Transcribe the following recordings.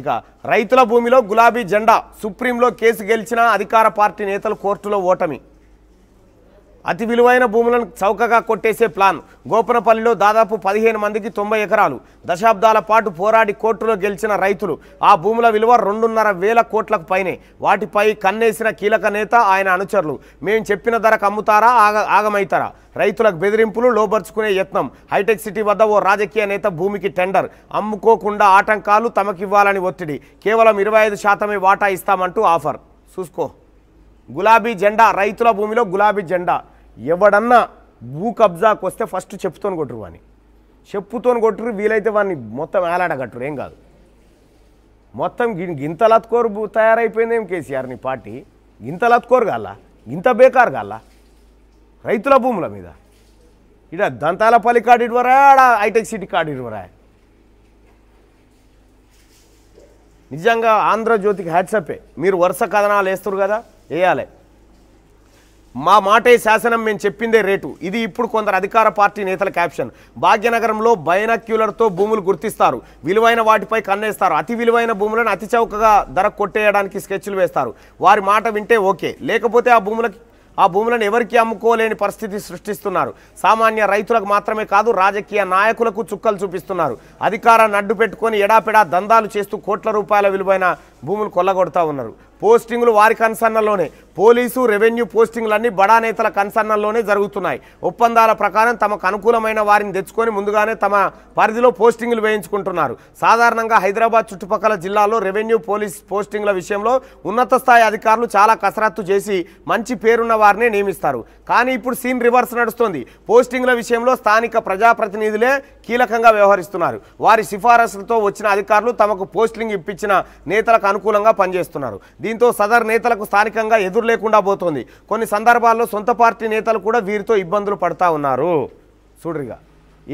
ఇక రైతుల భూమిలో గులాబీ జెండా సుప్రీంలో కేసు గెలిచిన అధికార పార్టీ నేతలు కోర్టులో ఓటమి అతి విలువైన భూములను చౌకగా కొట్టేసే ప్లాన్ గోపనపల్లిలో దాదాపు పదిహేను మందికి తొంభై ఎకరాలు దశాబ్దాల పాటు పోరాడి కోర్టులో గెలిచిన రైతులు ఆ భూముల విలువ రెండున్నర వేల కోట్లకు పైనే వాటిపై కన్నేసిన కీలక నేత ఆయన అనుచరులు మేము చెప్పిన ధరకు అమ్ముతారా ఆగ ఆగమైతారా రైతులకు బెదిరింపులు లోబర్చుకునే యత్నం హైటెక్ సిటీ వద్ద ఓ రాజకీయ నేత భూమికి టెండర్ అమ్ముకోకుండా ఆటంకాలు తమకివ్వాలని ఒత్తిడి కేవలం ఇరవై ఐదు శాతమే వాటా ఇస్తామంటూ ఆఫర్ చూసుకో గులాబీ జెండా రైతుల భూమిలో గులాబీ జెండా ఎవడన్నా భూ కబ్జాకు వస్తే ఫస్ట్ చెప్పుతోని కొట్టరు వాడిని చెప్పుతోని కొట్టరు వీలైతే వాడిని మొత్తం ఏలాడగట్టురు ఏం కాదు మొత్తం గింతలత్కోరు తయారైపోయిందేం కేసీఆర్ నీ పార్టీ లత్కోరు కాల ఇంత బేకారు కాల రైతుల భూముల మీద ఇడ దంతాలపల్లి కార్డు ఇవ్వరా ఆడ హైటెక్ సిటీ కార్డు ఇవ్వరా నిజంగా ఆంధ్రజ్యోతికి హ్యాట్సప్పే మీరు వరుస కథనాలు వేస్తారు కదా వేయాలి మా మాటే శాసనం మేము చెప్పిందే రేటు ఇది ఇప్పుడు కొందరు అధికార పార్టీ నేతల క్యాప్షన్ భాగ్యనగరంలో బైనాక్యులర్తో భూములు గుర్తిస్తారు విలువైన వాటిపై కన్నేస్తారు అతి విలువైన భూములను అతి చౌకగా ధర కొట్టేయడానికి స్కెచ్లు వేస్తారు వారి మాట వింటే ఓకే లేకపోతే ఆ భూములకి ఆ భూములను ఎవరికి అమ్ముకోలేని పరిస్థితి సృష్టిస్తున్నారు సామాన్య రైతులకు మాత్రమే కాదు రాజకీయ నాయకులకు చుక్కలు చూపిస్తున్నారు అధికారాన్ని అడ్డు పెట్టుకొని ఎడాపెడా దందాలు చేస్తూ కోట్ల రూపాయల విలువైన భూములు కొల్లగొడతా ఉన్నారు పోస్టింగ్లు వారి కన్సర్నల్లోనే పోలీసు రెవెన్యూ పోస్టింగ్లన్నీ బడా నేతల కన్సర్నల్లోనే జరుగుతున్నాయి ఒప్పందాల ప్రకారం తమకు అనుకూలమైన వారిని తెచ్చుకొని ముందుగానే తమ పరిధిలో పోస్టింగ్లు వేయించుకుంటున్నారు సాధారణంగా హైదరాబాద్ చుట్టుపక్కల జిల్లాలో రెవెన్యూ పోలీస్ పోస్టింగ్ల విషయంలో ఉన్నత స్థాయి అధికారులు చాలా కసరత్తు చేసి మంచి పేరున్న వారిని నియమిస్తారు కానీ ఇప్పుడు సీన్ రివర్స్ నడుస్తోంది పోస్టింగ్ల విషయంలో స్థానిక ప్రజాప్రతినిధులే కీలకంగా వ్యవహరిస్తున్నారు వారి సిఫారసులతో వచ్చిన అధికారులు తమకు పోస్టింగ్ ఇప్పించిన నేతలకు అనుకూలంగా పనిచేస్తున్నారు దీంతో సదర్ నేతలకు స్థానికంగా ఎదురు లేకుండా పోతుంది కొన్ని సందర్భాల్లో సొంత పార్టీ నేతలు కూడా వీరితో ఇబ్బందులు పడతా ఉన్నారు చూడరిగా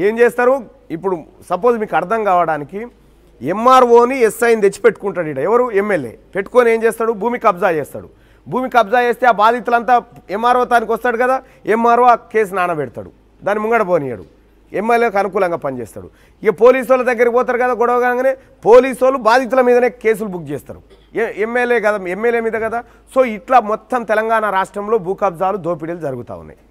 ఏం చేస్తారు ఇప్పుడు సపోజ్ మీకు అర్థం కావడానికి ఎంఆర్ఓని ఎస్ఐని తెచ్చిపెట్టుకుంటాడు ఇక్కడ ఎవరు ఎమ్మెల్యే పెట్టుకొని ఏం చేస్తాడు భూమి కబ్జా చేస్తాడు భూమి కబ్జా చేస్తే ఆ బాధితులంతా ఎంఆర్ఓ తానికి వస్తాడు కదా ఎంఆర్ఓ ఆ కేసు నానబెడతాడు దాన్ని ముంగడ పోనీయడు ఎమ్మెల్యేకి అనుకూలంగా పనిచేస్తాడు ఇక పోలీసు వాళ్ళ దగ్గరికి పోతారు కదా గొడవ కాగానే పోలీసు వాళ్ళు బాధితుల మీదనే కేసులు బుక్ చేస్తారు ఎమ్మెల్యే కదా ఎమ్మెల్యే మీద కదా సో ఇట్లా మొత్తం తెలంగాణ రాష్ట్రంలో భూ కబ్జాలు దోపిడీలు జరుగుతూ ఉన్నాయి